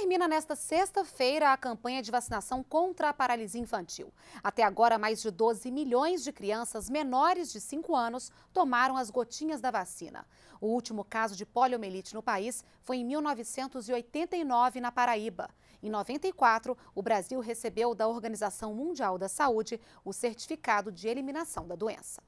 termina nesta sexta-feira a campanha de vacinação contra a paralisia infantil. Até agora, mais de 12 milhões de crianças menores de 5 anos tomaram as gotinhas da vacina. O último caso de poliomielite no país foi em 1989, na Paraíba. Em 94, o Brasil recebeu da Organização Mundial da Saúde o certificado de eliminação da doença.